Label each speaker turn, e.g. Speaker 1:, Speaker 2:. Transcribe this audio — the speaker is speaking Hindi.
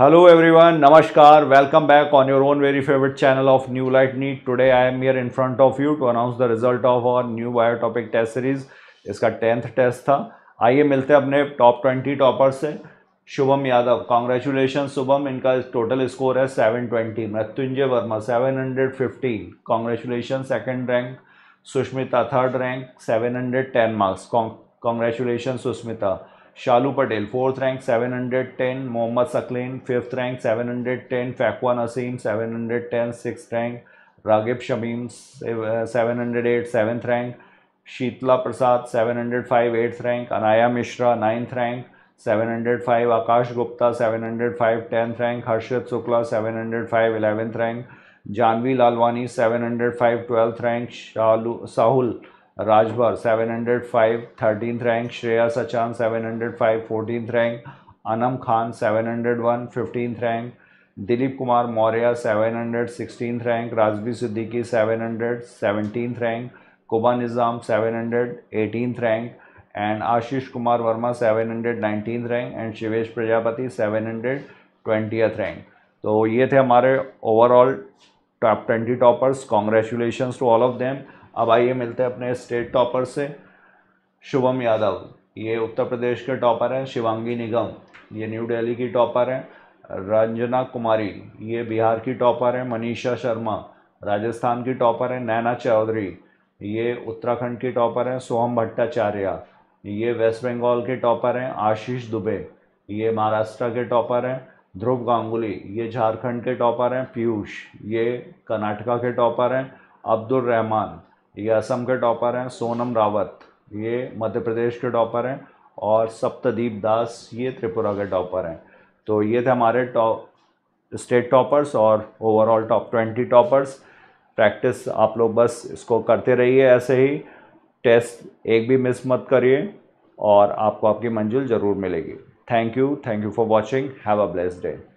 Speaker 1: हेलो एवरीवन नमस्कार welcome back on your own very favourite channel of new light NEET today I am here in front of you to announce the result of our new bio topic test series इसका टेंथ टेस्ट था आइए मिलते हैं अपने टॉप ट्वेंटी टॉपर से शुभम यादव कॉन्ग्रेचुलेशन शुभम इनका टोटल स्कोर है seven twenty Mrityunjay Verma seven hundred fifteen congratulation second rank Sushmita third rank seven hundred ten marks congratulation Sushmita Shalu Patel fourth rank seven hundred ten Mohammad Saqlain fifth rank seven hundred ten Faiqua Naseem seven hundred ten six rank Ragib Shamim seven hundred eight seventh rank Sheetla Prasad seven hundred five eighth rank Anaya Mishra ninth rank seven hundred five Aakash Gupta seven hundred five tenth rank Harshad Shukla seven hundred five eleventh rank Janvi Lalwani seven hundred five twelfth rank Shalu Sahul Rajbhar 705 13th rank Shreya Sachan 705 14th rank Anam Khan 701 15th rank Dilip Kumar Maurya 716th rank Rajvi Siddiqui 717th rank Kuba Nizam 718th rank and Ashish Kumar Verma 719th rank and Shivesh Prajapati 720th rank तो ये थे हमारे overall top 20 toppers congratulation to all of them अब आइए मिलते हैं अपने स्टेट टॉपर से शुभम यादव ये उत्तर प्रदेश के टॉपर हैं शिवांगी निगम ये न्यू दिल्ली की टॉपर हैं रंजना कुमारी ये बिहार की टॉपर हैं मनीषा शर्मा राजस्थान की टॉपर हैं नैना चौधरी ये उत्तराखंड की टॉपर हैं सोहम भट्टाचार्य ये वेस्ट बंगाल के टॉपर हैं आशीष दुबे ये महाराष्ट्र के टॉपर हैं ध्रुव गांगुली ये झारखंड के टॉपर हैं पीयूष ये कर्नाटका के टॉपर हैं अब्दुल रहमान ये असम के टॉपर हैं सोनम रावत ये मध्य प्रदेश के टॉपर हैं और सप्तदीप दास ये त्रिपुरा के टॉपर हैं तो ये थे हमारे टॉप स्टेट टॉपर्स और overall top twenty toppers practice आप लोग बस इसको करते रहिए ऐसे ही टेस्ट एक भी मिस मत करिए और आपको आपकी मंजिल ज़रूर मिलेगी thank you thank you for watching have a bless day